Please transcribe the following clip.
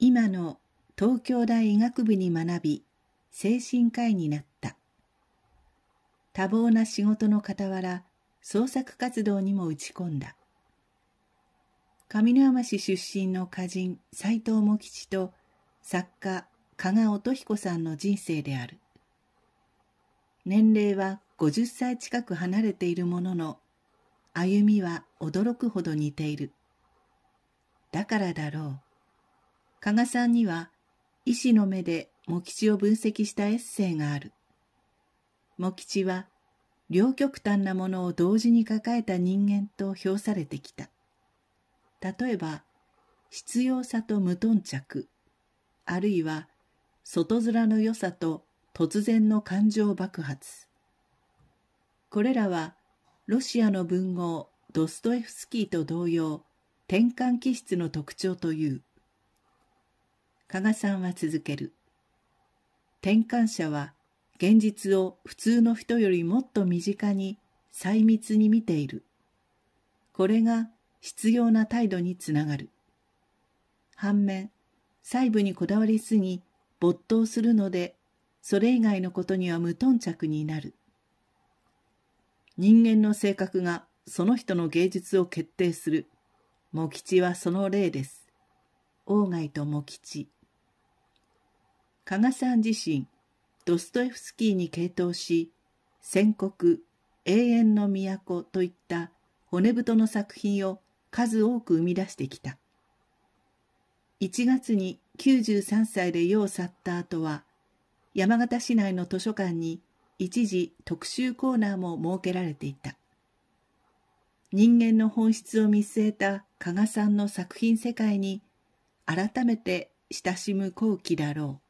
今の東京大医学部に学び精神科医になった多忙な仕事の傍ら創作活動にも打ち込んだ上山市出身の歌人斎藤茂吉と作家加賀乙彦さんの人生である年齢は50歳近く離れているものの歩みは驚くほど似ているだからだろう加賀さんには医師の目で茂吉を分析したエッセイがある。茂吉は両極端なものを同時に抱えた人間と評されてきた。例えば、必要さと無頓着、あるいは外面の良さと突然の感情爆発。これらはロシアの文豪ドストエフスキーと同様転換気質の特徴という。加賀さんは続ける。転換者は現実を普通の人よりもっと身近に細密に見ている。これが必要な態度につながる。反面、細部にこだわりすぎ没頭するので、それ以外のことには無頓着になる。人間の性格がその人の芸術を決定する。茂吉はその例です。鴎外と茂吉。加賀さん自身、ドストエフスキーに傾倒し、戦国、永遠の都といった骨太の作品を数多く生み出してきた。1月に93歳で世を去った後は、山形市内の図書館に一時特集コーナーも設けられていた。人間の本質を見据えた加賀さんの作品世界に改めて親しむ好奇だろう。